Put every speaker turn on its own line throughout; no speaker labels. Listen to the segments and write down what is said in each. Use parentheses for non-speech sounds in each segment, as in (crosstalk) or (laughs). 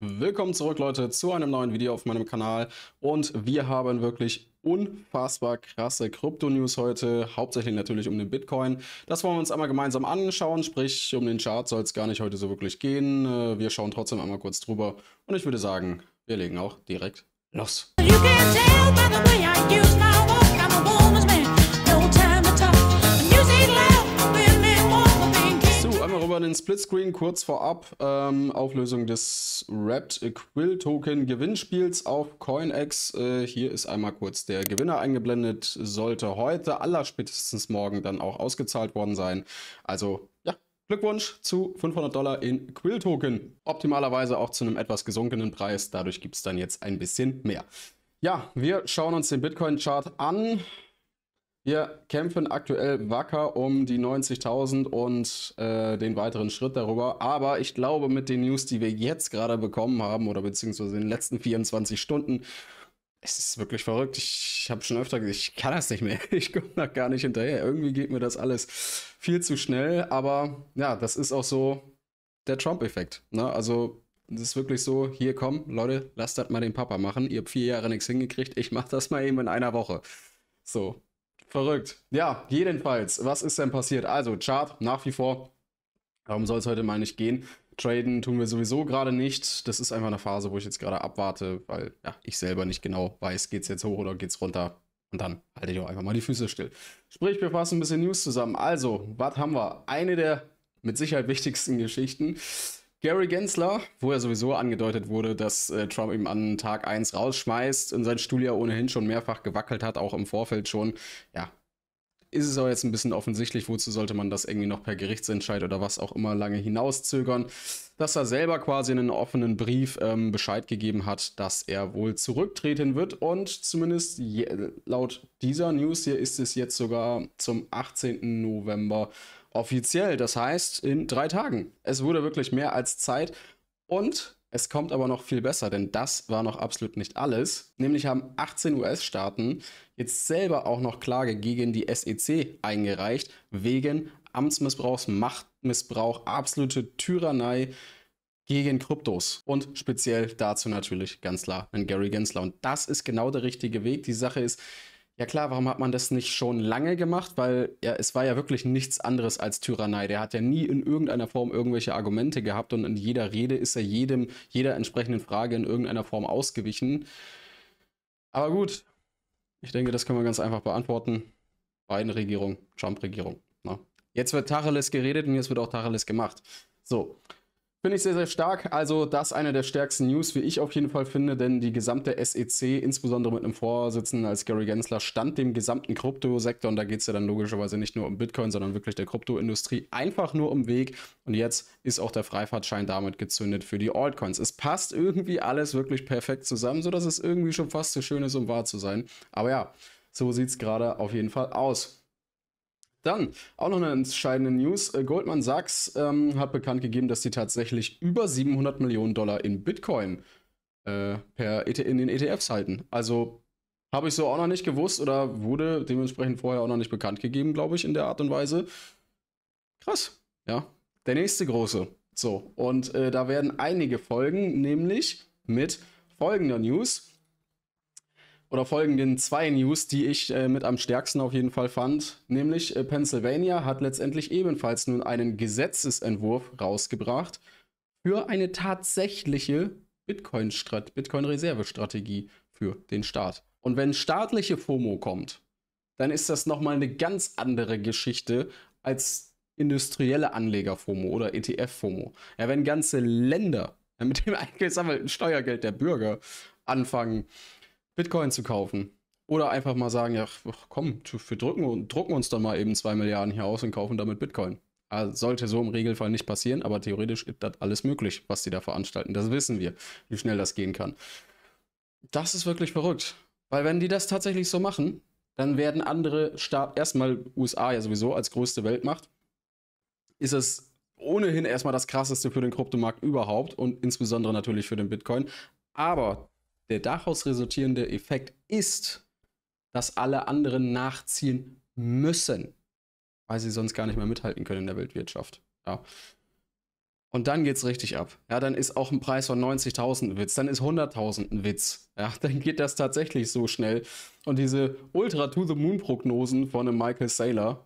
Willkommen zurück Leute zu einem neuen Video auf meinem Kanal und wir haben wirklich unfassbar krasse Krypto-News heute, hauptsächlich natürlich um den Bitcoin. Das wollen wir uns einmal gemeinsam anschauen, sprich um den Chart soll es gar nicht heute so wirklich gehen. Äh, wir schauen trotzdem einmal kurz drüber und ich würde sagen, wir legen auch direkt los. You Splitscreen kurz vorab. Ähm, Auflösung des Wrapped Quill Token Gewinnspiels auf CoinEx. Äh, hier ist einmal kurz der Gewinner eingeblendet. Sollte heute, allerspätestens morgen, dann auch ausgezahlt worden sein. Also Glückwunsch zu 500 Dollar in Quill Token. Optimalerweise auch zu einem etwas gesunkenen Preis. Dadurch gibt es dann jetzt ein bisschen mehr. Ja, wir schauen uns den Bitcoin-Chart an. Wir kämpfen aktuell wacker um die 90.000 und äh, den weiteren Schritt darüber. Aber ich glaube, mit den News, die wir jetzt gerade bekommen haben oder beziehungsweise in den letzten 24 Stunden, es ist wirklich verrückt. Ich habe schon öfter gesagt, ich kann das nicht mehr. (laughs) Ich komme da gar nicht hinterher. Irgendwie geht mir das alles viel zu schnell. Aber ja, das ist auch so der Trump-Effekt. Ne? Also es ist wirklich so, hier komm, Leute, lasst das mal den Papa machen. Ihr habt vier Jahre nichts hingekriegt. Ich mache das mal eben in einer Woche. So, Verrückt. Ja, jedenfalls, was ist denn passiert? Also, Chart nach wie vor. Darum soll es heute mal nicht gehen. Traden tun wir sowieso gerade nicht. Das ist einfach eine Phase, wo ich jetzt gerade abwarte, weil ja, ich selber nicht genau weiß, geht es jetzt hoch oder geht es runter. Und dann halte ich auch einfach mal die Füße still. Sprich, wir fassen ein bisschen News zusammen. Also, was haben wir? Eine der mit Sicherheit wichtigsten Geschichten Gary Gensler, wo er sowieso angedeutet wurde, dass äh, Trump ihm an Tag 1 rausschmeißt und sein Stuhl ja ohnehin schon mehrfach gewackelt hat, auch im Vorfeld schon. Ja, ist es auch jetzt ein bisschen offensichtlich, wozu sollte man das irgendwie noch per Gerichtsentscheid oder was auch immer lange hinauszögern, dass er selber quasi in einem offenen Brief ähm, Bescheid gegeben hat, dass er wohl zurücktreten wird und zumindest laut dieser News hier ist es jetzt sogar zum 18. November offiziell. Das heißt, in drei Tagen. Es wurde wirklich mehr als Zeit. Und es kommt aber noch viel besser, denn das war noch absolut nicht alles. Nämlich haben 18 US-Staaten jetzt selber auch noch Klage gegen die SEC eingereicht, wegen Amtsmissbrauchs, Machtmissbrauch, absolute Tyrannei gegen Kryptos. Und speziell dazu natürlich Gensler, klar Gary Gensler. Und das ist genau der richtige Weg. Die Sache ist, ja klar, warum hat man das nicht schon lange gemacht? Weil ja, es war ja wirklich nichts anderes als Tyrannei. Der hat ja nie in irgendeiner Form irgendwelche Argumente gehabt und in jeder Rede ist er jedem, jeder entsprechenden Frage in irgendeiner Form ausgewichen. Aber gut, ich denke, das können wir ganz einfach beantworten. Biden-Regierung, Trump-Regierung. Ne? Jetzt wird Tacheles geredet und jetzt wird auch Tacheles gemacht. So, Finde ich sehr, sehr stark. Also das ist eine der stärksten News, wie ich auf jeden Fall finde, denn die gesamte SEC, insbesondere mit einem Vorsitzenden als Gary Gensler, stand dem gesamten Kryptosektor, und da geht es ja dann logischerweise nicht nur um Bitcoin, sondern wirklich der Kryptoindustrie, einfach nur um Weg. Und jetzt ist auch der Freifahrtschein damit gezündet für die Altcoins. Es passt irgendwie alles wirklich perfekt zusammen, sodass es irgendwie schon fast so schön ist, um wahr zu sein. Aber ja, so sieht es gerade auf jeden Fall aus. Dann auch noch eine entscheidende News. Äh, Goldman Sachs ähm, hat bekannt gegeben, dass sie tatsächlich über 700 Millionen Dollar in Bitcoin äh, per ET in den ETFs halten. Also habe ich so auch noch nicht gewusst oder wurde dementsprechend vorher auch noch nicht bekannt gegeben, glaube ich, in der Art und Weise. Krass, ja. Der nächste große. So, und äh, da werden einige folgen, nämlich mit folgender News oder folgenden zwei News, die ich äh, mit am stärksten auf jeden Fall fand. Nämlich äh, Pennsylvania hat letztendlich ebenfalls nun einen Gesetzesentwurf rausgebracht für eine tatsächliche Bitcoin-Reservestrategie Bitcoin für den Staat. Und wenn staatliche FOMO kommt, dann ist das nochmal eine ganz andere Geschichte als industrielle Anleger-FOMO oder ETF-FOMO. Ja, wenn ganze Länder (laughs) mit dem eingesammelten Steuergeld der Bürger anfangen, Bitcoin zu kaufen. Oder einfach mal sagen, ja, komm, wir drücken, drucken uns dann mal eben 2 Milliarden hier aus und kaufen damit Bitcoin. Also sollte so im Regelfall nicht passieren, aber theoretisch ist das alles möglich, was die da veranstalten. Das wissen wir, wie schnell das gehen kann. Das ist wirklich verrückt. Weil wenn die das tatsächlich so machen, dann werden andere Staaten, erstmal USA ja sowieso als größte Weltmacht, ist es ohnehin erstmal das krasseste für den Kryptomarkt überhaupt und insbesondere natürlich für den Bitcoin. Aber der daraus resultierende Effekt ist, dass alle anderen nachziehen müssen, weil sie sonst gar nicht mehr mithalten können in der Weltwirtschaft. Ja. Und dann geht es richtig ab. Ja, dann ist auch ein Preis von 90.000 ein Witz, dann ist 100.000 ein Witz. Ja, (laughs) dann geht das tatsächlich so schnell. Und diese Ultra-to-the-Moon-Prognosen von einem Michael Saylor,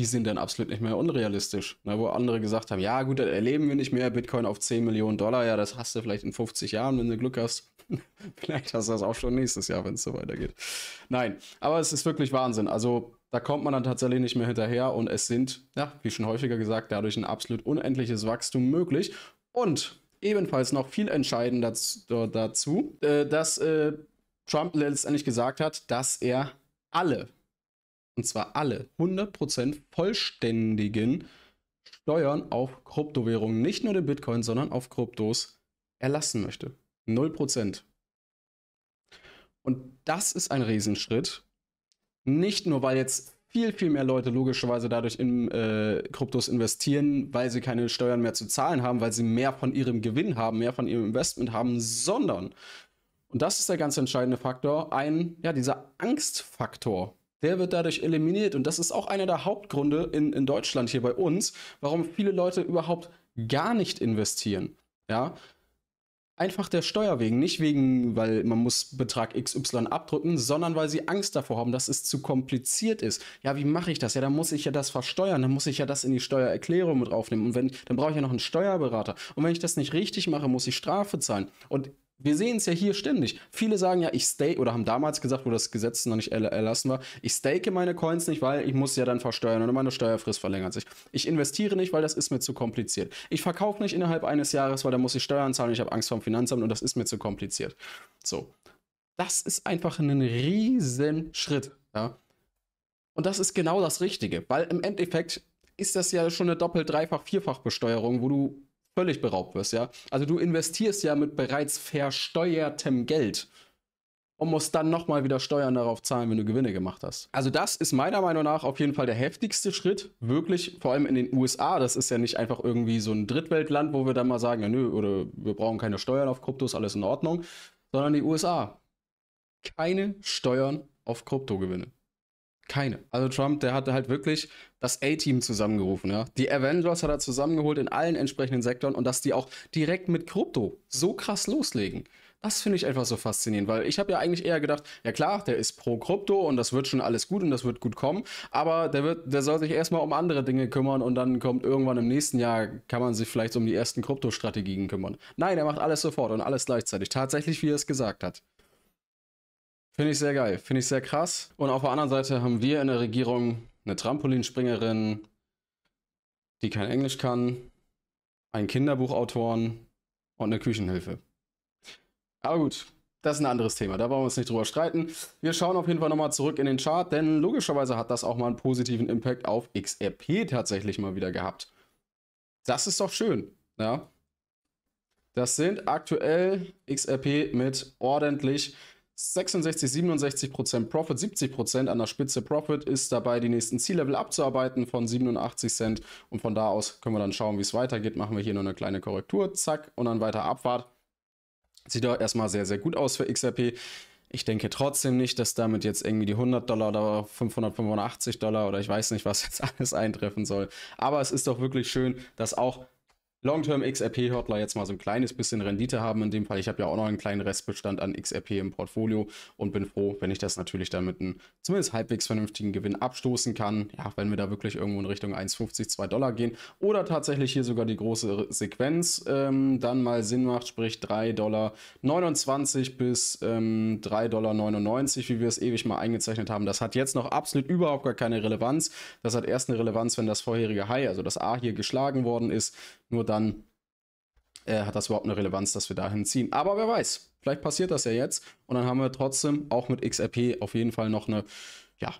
die sind dann absolut nicht mehr unrealistisch. Ne, wo andere gesagt haben, ja gut, das erleben wir nicht mehr, Bitcoin auf 10 Millionen Dollar, ja, das hast du vielleicht in 50 Jahren, wenn du Glück hast. (laughs) vielleicht hast du das auch schon nächstes Jahr, wenn es so weitergeht. Nein, aber es ist wirklich Wahnsinn. Also da kommt man dann tatsächlich nicht mehr hinterher und es sind, ja, wie schon häufiger gesagt, dadurch ein absolut unendliches Wachstum möglich. Und ebenfalls noch viel entscheidender dazu, äh, dass äh, Trump letztendlich gesagt hat, dass er alle und zwar alle 100% vollständigen Steuern auf Kryptowährungen, nicht nur den Bitcoin, sondern auf Kryptos erlassen möchte. 0%. Und das ist ein Riesenschritt. Nicht nur, weil jetzt viel, viel mehr Leute logischerweise dadurch in äh, Kryptos investieren, weil sie keine Steuern mehr zu zahlen haben, weil sie mehr von ihrem Gewinn haben, mehr von ihrem Investment haben, sondern, und das ist der ganz entscheidende Faktor, ein, ja, dieser Angstfaktor, der wird dadurch eliminiert. Und das ist auch einer der Hauptgründe in, in Deutschland hier bei uns, warum viele Leute überhaupt gar nicht investieren. Ja, einfach der Steuer wegen. Nicht wegen, weil man muss Betrag XY abdrücken, sondern weil sie Angst davor haben, dass es zu kompliziert ist. Ja, wie mache ich das? Ja, dann muss ich ja das versteuern, dann muss ich ja das in die Steuererklärung mit aufnehmen. Und wenn, dann brauche ich ja noch einen Steuerberater. Und wenn ich das nicht richtig mache, muss ich Strafe zahlen. Und wir sehen es ja hier ständig. Viele sagen ja, ich stake, oder haben damals gesagt, wo das Gesetz noch nicht erlassen war, ich stake meine Coins nicht, weil ich muss ja dann versteuern und meine Steuerfrist verlängert sich. Ich investiere nicht, weil das ist mir zu kompliziert. Ich verkaufe nicht innerhalb eines Jahres, weil da muss ich Steuern zahlen, und ich habe Angst vor dem Finanzamt und das ist mir zu kompliziert. So. Das ist einfach ein riesen Schritt. Ja? Und das ist genau das Richtige, weil im Endeffekt ist das ja schon eine doppelt, dreifach, vierfach Besteuerung, wo du völlig beraubt wirst, ja. Also du investierst ja mit bereits versteuertem Geld und musst dann nochmal wieder Steuern darauf zahlen, wenn du Gewinne gemacht hast. Also das ist meiner Meinung nach auf jeden Fall der heftigste Schritt, wirklich, vor allem in den USA. Das ist ja nicht einfach irgendwie so ein Drittweltland, wo wir dann mal sagen, ja nö, oder wir brauchen keine Steuern auf Kryptos, alles in Ordnung, sondern die USA. Keine Steuern auf Kryptogewinne. Keine. Also Trump, der hatte halt wirklich das A-Team zusammengerufen. Ja? Die Avengers hat er zusammengeholt in allen entsprechenden Sektoren und dass die auch direkt mit Krypto so krass loslegen. Das finde ich einfach so faszinierend, weil ich habe ja eigentlich eher gedacht, ja klar, der ist pro Krypto und das wird schon alles gut und das wird gut kommen, aber der, wird, der soll sich erstmal um andere Dinge kümmern und dann kommt irgendwann im nächsten Jahr, kann man sich vielleicht um die ersten Krypto-Strategien kümmern. Nein, er macht alles sofort und alles gleichzeitig, tatsächlich wie er es gesagt hat. Finde ich sehr geil, finde ich sehr krass. Und auf der anderen Seite haben wir in der Regierung eine Trampolinspringerin, die kein Englisch kann, einen Kinderbuchautoren und eine Küchenhilfe. Aber gut, das ist ein anderes Thema, da wollen wir uns nicht drüber streiten. Wir schauen auf jeden Fall nochmal zurück in den Chart, denn logischerweise hat das auch mal einen positiven Impact auf XRP tatsächlich mal wieder gehabt. Das ist doch schön, ja. Das sind aktuell XRP mit ordentlich 66, 67 Prozent Profit, 70 Prozent an der Spitze Profit ist dabei, die nächsten Ziellevel abzuarbeiten von 87 Cent. Und von da aus können wir dann schauen, wie es weitergeht. Machen wir hier nur eine kleine Korrektur, zack, und dann weiter Abfahrt. Sieht doch erstmal sehr, sehr gut aus für XRP. Ich denke trotzdem nicht, dass damit jetzt irgendwie die 100 Dollar oder 585 Dollar oder ich weiß nicht, was jetzt (laughs) alles eintreffen soll. Aber es ist doch wirklich schön, dass auch Long-Term XRP Hörtler jetzt mal so ein kleines bisschen Rendite haben. In dem Fall, ich habe ja auch noch einen kleinen Restbestand an XRP im Portfolio und bin froh, wenn ich das natürlich dann mit einem zumindest halbwegs vernünftigen Gewinn abstoßen kann. Ja, wenn wir da wirklich irgendwo in Richtung 1,50, 2 Dollar gehen oder tatsächlich hier sogar die große Sequenz ähm, dann mal Sinn macht, sprich 3,29 Dollar bis ähm, 3,99 Dollar, wie wir es ewig mal eingezeichnet haben. Das hat jetzt noch absolut überhaupt gar keine Relevanz. Das hat erst eine Relevanz, wenn das vorherige High, also das A hier geschlagen worden ist. Nur dann äh, hat das überhaupt eine Relevanz, dass wir dahin ziehen. Aber wer weiß, vielleicht passiert das ja jetzt und dann haben wir trotzdem auch mit XRP auf jeden Fall noch eine, ja,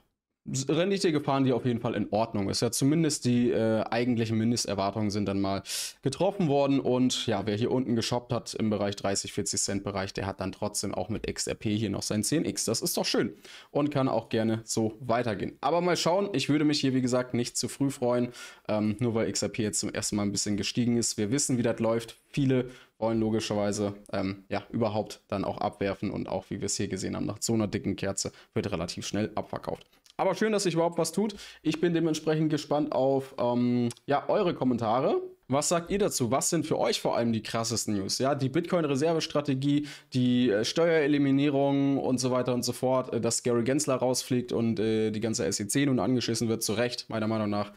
Rendite gefahren, die auf jeden Fall in Ordnung ist. Ja, zumindest die äh, eigentlichen Mindesterwartungen sind dann mal getroffen worden. Und ja, wer hier unten geshoppt hat im Bereich 30, 40 Cent Bereich, der hat dann trotzdem auch mit XRP hier noch sein 10x. Das ist doch schön und kann auch gerne so weitergehen. Aber mal schauen. Ich würde mich hier, wie gesagt, nicht zu früh freuen. Ähm, nur weil XRP jetzt zum ersten Mal ein bisschen gestiegen ist. Wir wissen, wie das läuft. Viele wollen logischerweise ähm, ja, überhaupt dann auch abwerfen und auch, wie wir es hier gesehen haben, nach so einer dicken Kerze wird relativ schnell abverkauft. Aber schön, dass sich überhaupt was tut. Ich bin dementsprechend gespannt auf ähm, ja, eure Kommentare. Was sagt ihr dazu? Was sind für euch vor allem die krassesten News? Ja, die Bitcoin-Reservestrategie, die äh, Steuereliminierung und so weiter und so fort, äh, dass Gary Gensler rausfliegt und äh, die ganze SEC nun angeschissen wird, zu Recht, meiner Meinung nach.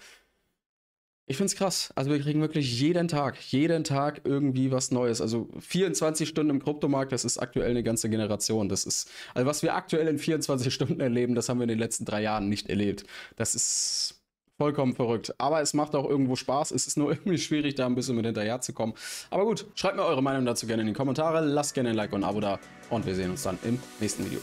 Ich finde es krass. Also wir kriegen wirklich jeden Tag, jeden Tag irgendwie was Neues. Also 24 Stunden im Kryptomarkt, das ist aktuell eine ganze Generation. Das ist, also was wir aktuell in 24 Stunden erleben, das haben wir in den letzten drei Jahren nicht erlebt. Das ist vollkommen verrückt. Aber es macht auch irgendwo Spaß. Es ist nur (laughs) irgendwie schwierig, da ein bisschen mit hinterher zu kommen. Aber gut, schreibt mir eure Meinung dazu gerne in die Kommentare. Lasst gerne ein Like und ein Abo da. Und wir sehen uns dann im nächsten Video.